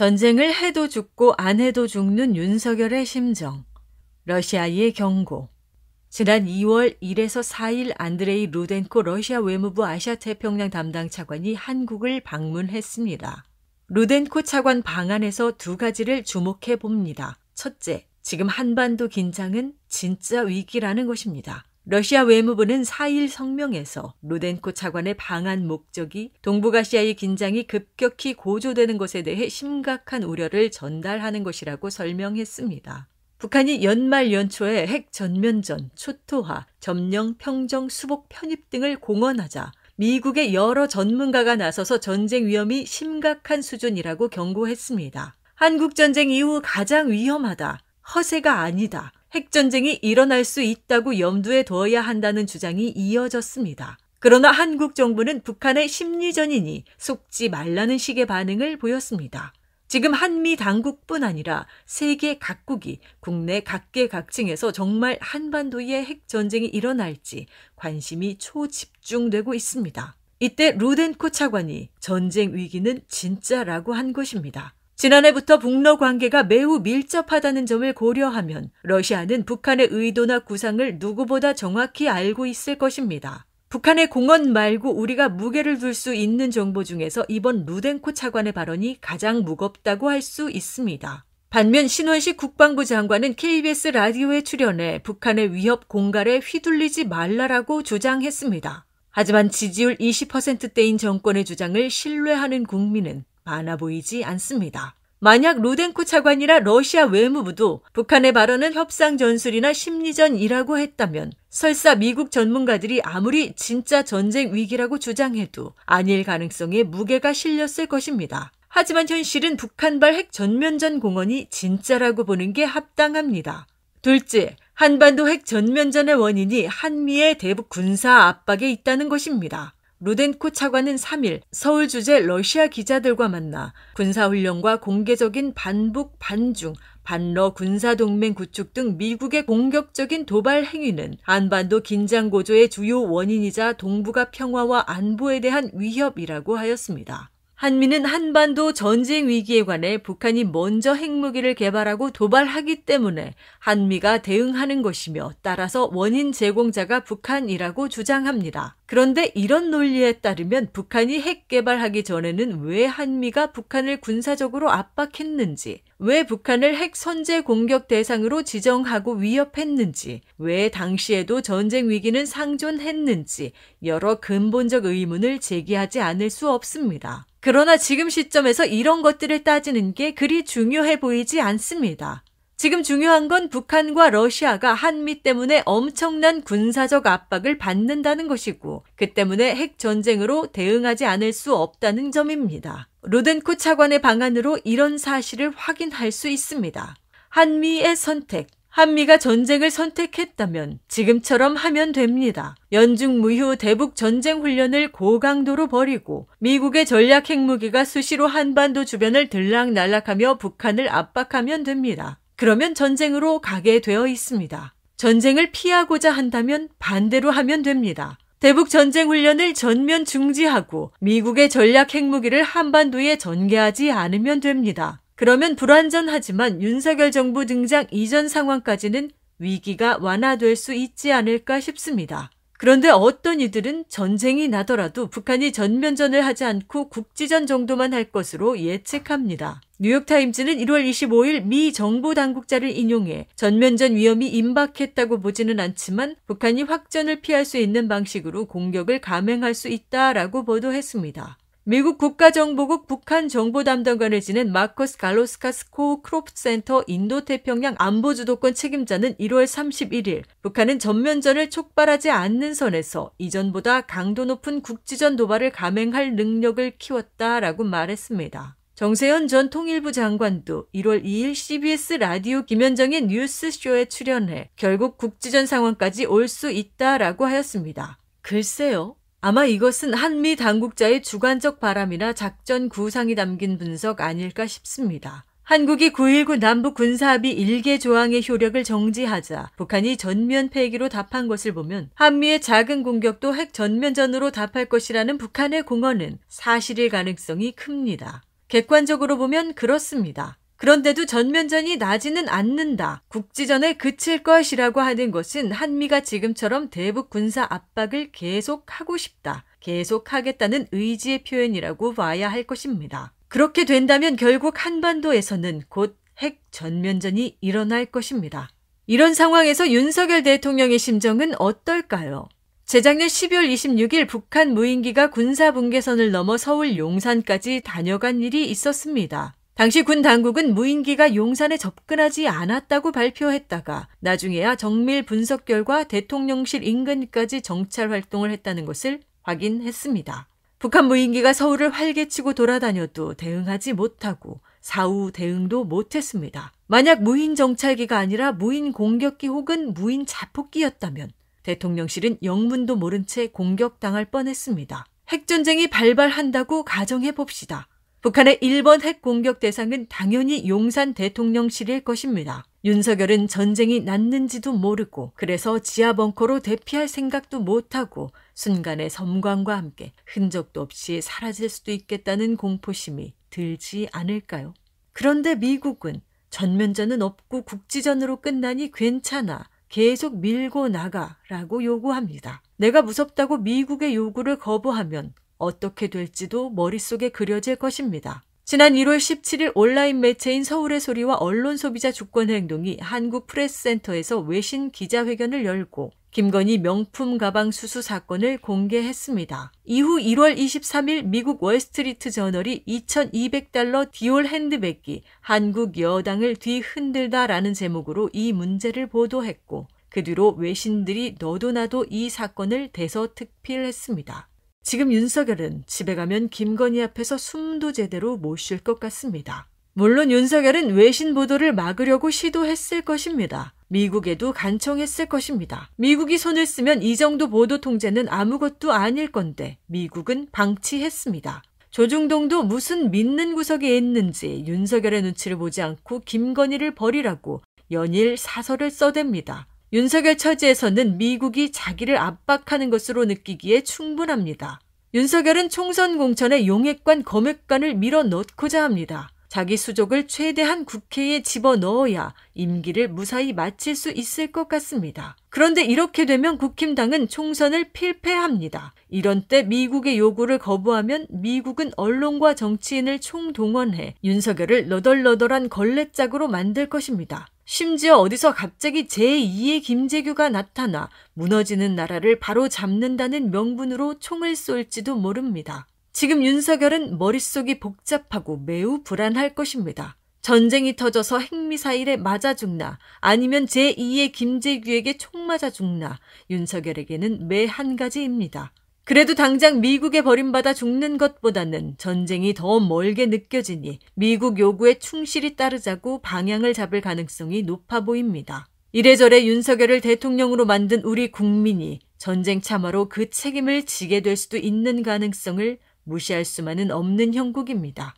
전쟁을 해도 죽고 안 해도 죽는 윤석열의 심정. 러시아의 경고. 지난 2월 1에서 4일 안드레이 루덴코 러시아 외무부 아시아 태평양 담당 차관이 한국을 방문했습니다. 루덴코 차관 방안에서 두 가지를 주목해 봅니다. 첫째, 지금 한반도 긴장은 진짜 위기라는 것입니다. 러시아 외무부는 4일 성명에서 루덴코 차관의 방한 목적이 동북아시아의 긴장이 급격히 고조되는 것에 대해 심각한 우려를 전달하는 것이라고 설명했습니다. 북한이 연말 연초에 핵 전면전, 초토화, 점령, 평정, 수복, 편입 등을 공언하자 미국의 여러 전문가가 나서서 전쟁 위험이 심각한 수준이라고 경고했습니다. 한국 전쟁 이후 가장 위험하다. 허세가 아니다. 핵전쟁이 일어날 수 있다고 염두에 둬야 한다는 주장이 이어졌습니다. 그러나 한국 정부는 북한의 심리전이니 속지 말라는 식의 반응을 보였습니다. 지금 한미 당국뿐 아니라 세계 각국이 국내 각계각층에서 정말 한반도에 핵전쟁이 일어날지 관심이 초집중되고 있습니다. 이때 루덴코 차관이 전쟁 위기는 진짜라고 한 것입니다. 지난해부터 북러 관계가 매우 밀접하다는 점을 고려하면 러시아는 북한의 의도나 구상을 누구보다 정확히 알고 있을 것입니다. 북한의 공언 말고 우리가 무게를 둘 수 있는 정보 중에서 이번 루덴코 차관의 발언이 가장 무겁다고 할 수 있습니다. 반면 신원식 국방부 장관은 KBS 라디오에 출연해 북한의 위협 공갈에 휘둘리지 말라라고 주장했습니다. 하지만 지지율 20%대인 정권의 주장을 신뢰하는 국민은 많아 보이지 않습니다. 만약 로덴코 차관이라 러시아 외무부도 북한의 발언은 협상 전술이나 심리전이라고 했다면 설사 미국 전문가들이 아무리 진짜 전쟁 위기라고 주장해도 아닐 가능성에 무게가 실렸을 것입니다. 하지만 현실은 북한발 핵 전면전 공언이 진짜라고 보는 게 합당합니다. 둘째, 한반도 핵 전면전의 원인이 한미의 대북 군사 압박에 있다는 것입니다. 루덴코 차관은 3일 서울 주재 러시아 기자들과 만나 군사훈련과 공개적인 반북, 반중, 반러 군사동맹 구축 등 미국의 공격적인 도발 행위는 한반도 긴장 고조의 주요 원인이자 동북아 평화와 안보에 대한 위협이라고 하였습니다. 한미는 한반도 전쟁 위기에 관해 북한이 먼저 핵무기를 개발하고 도발하기 때문에 한미가 대응하는 것이며 따라서 원인 제공자가 북한이라고 주장합니다. 그런데 이런 논리에 따르면 북한이 핵 개발하기 전에는 왜 한미가 북한을 군사적으로 압박했는지, 왜 북한을 핵 선제 공격 대상으로 지정하고 위협했는지, 왜 당시에도 전쟁 위기는 상존했는지 여러 근본적 의문을 제기하지 않을 수 없습니다. 그러나 지금 시점에서 이런 것들을 따지는 게 그리 중요해 보이지 않습니다. 지금 중요한 건 북한과 러시아가 한미 때문에 엄청난 군사적 압박을 받는다는 것이고, 그 때문에 핵 전쟁으로 대응하지 않을 수 없다는 점입니다. 로덴코 차관의 방안으로 이런 사실을 확인할 수 있습니다. 한미의 선택, 한미가 전쟁을 선택했다면 지금처럼 하면 됩니다. 연중 무휴 대북 전쟁 훈련을 고강도로 벌이고 미국의 전략 핵무기가 수시로 한반도 주변을 들락날락하며 북한을 압박하면 됩니다. 그러면 전쟁으로 가게 되어 있습니다. 전쟁을 피하고자 한다면 반대로 하면 됩니다. 대북 전쟁 훈련을 전면 중지하고 미국의 전략 핵무기를 한반도에 전개하지 않으면 됩니다. 그러면 불완전하지만 윤석열 정부 등장 이전 상황까지는 위기가 완화될 수 있지 않을까 싶습니다. 그런데 어떤 이들은 전쟁이 나더라도 북한이 전면전을 하지 않고 국지전 정도만 할 것으로 예측합니다. 뉴욕타임즈는 1월 25일 미 정부 당국자를 인용해 전면전 위험이 임박했다고 보지는 않지만 북한이 확전을 피할 수 있는 방식으로 공격을 감행할 수 있다라고 보도했습니다. 미국 국가정보국 북한 정보담당관을 지낸 마커스 갈로스카스 코 크롭센터 인도태평양 안보주도권 책임자는 1월 31일 북한은 전면전을 촉발하지 않는 선에서 이전보다 강도 높은 국지전 도발을 감행할 능력을 키웠다라고 말했습니다. 정세현 전 통일부 장관도 1월 2일 CBS 라디오 김현정의 뉴스쇼에 출연해 결국 국지전 상황까지 올 수 있다라고 하였습니다. 글쎄요. 아마 이것은 한미 당국자의 주관적 바람이나 작전 구상이 담긴 분석 아닐까 싶습니다. 한국이 9.19 남북 군사합의 일개 조항의 효력을 정지하자 북한이 전면 폐기로 답한 것을 보면 한미의 작은 공격도 핵 전면전으로 답할 것이라는 북한의 공언은 사실일 가능성이 큽니다. 객관적으로 보면 그렇습니다. 그런데도 전면전이 나지는 않는다. 국지전에 그칠 것이라고 하는 것은 한미가 지금처럼 대북 군사 압박을 계속하고 싶다. 계속하겠다는 의지의 표현이라고 봐야 할 것입니다. 그렇게 된다면 결국 한반도에서는 곧 핵 전면전이 일어날 것입니다. 이런 상황에서 윤석열 대통령의 심정은 어떨까요? 재작년 12월 26일 북한 무인기가 군사 분계선을 넘어 서울 용산까지 다녀간 일이 있었습니다. 당시 군 당국은 무인기가 용산에 접근하지 않았다고 발표했다가 나중에야 정밀 분석 결과 대통령실 인근까지 정찰 활동을 했다는 것을 확인했습니다. 북한 무인기가 서울을 활개치고 돌아다녀도 대응하지 못하고 사후 대응도 못했습니다. 만약 무인 정찰기가 아니라 무인 공격기 혹은 무인 자폭기였다면 대통령실은 영문도 모른 채 공격당할 뻔했습니다. 핵전쟁이 발발한다고 가정해봅시다. 북한의 일본 핵 공격 대상은 당연히 용산 대통령실일 것입니다. 윤석열은 전쟁이 났는지도 모르고 그래서 지하 벙커로 대피할 생각도 못하고 순간의 섬광과 함께 흔적도 없이 사라질 수도 있겠다는 공포심이 들지 않을까요? 그런데 미국은 전면전은 없고 국지전으로 끝나니 괜찮아. 계속 밀고 나가라고 요구합니다. 내가 무섭다고 미국의 요구를 거부하면 어떻게 될지도 머릿속에 그려질 것입니다. 지난 1월 17일 온라인 매체인 서울의 소리와 언론 소비자 주권 행동이 한국 프레스센터에서 외신 기자회견을 열고 김건희 명품 가방 수수 사건을 공개했습니다. 이후 1월 23일 미국 월스트리트 저널이 2,200달러 디올 핸드백기 한국 여당을 뒤흔들다라는 제목으로 이 문제를 보도했고 그 뒤로 외신들이 너도 나도 이 사건을 대서특필했습니다. 지금 윤석열은 집에 가면 김건희 앞에서 숨도 제대로 못 쉴 것 같습니다. 물론 윤석열은 외신 보도를 막으려고 시도했을 것입니다. 미국에도 간청했을 것입니다. 미국이 손을 쓰면 이 정도 보도 통제는 아무것도 아닐 건데 미국은 방치했습니다. 조중동도 무슨 믿는 구석이 있는지 윤석열의 눈치를 보지 않고 김건희를 버리라고 연일 사설을 써댑니다. 윤석열 처지에서는 미국이 자기를 압박하는 것으로 느끼기에 충분합니다. 윤석열은 총선 공천에 용액관 검액관을 밀어 넣고자 합니다. 자기 수족을 최대한 국회에 집어넣어야 임기를 무사히 마칠 수 있을 것 같습니다. 그런데 이렇게 되면 국힘당은 총선을 필패합니다. 이런 때 미국의 요구를 거부하면 미국은 언론과 정치인을 총동원해 윤석열을 너덜너덜한 걸레짝으로 만들 것입니다. 심지어 어디서 갑자기 제2의 김재규가 나타나 무너지는 나라를 바로 잡는다는 명분으로 총을 쏠지도 모릅니다. 지금 윤석열은 머릿속이 복잡하고 매우 불안할 것입니다. 전쟁이 터져서 핵미사일에 맞아 죽나, 아니면 제2의 김재규에게 총 맞아 죽나, 윤석열에게는 매 한 가지입니다. 그래도 당장 미국에 버림받아 죽는 것보다는 전쟁이 더 멀게 느껴지니 미국 요구에 충실히 따르자고 방향을 잡을 가능성이 높아 보입니다. 이래저래 윤석열을 대통령으로 만든 우리 국민이 전쟁 참화로 그 책임을 지게 될 수도 있는 가능성을 무시할 수만은 없는 형국입니다.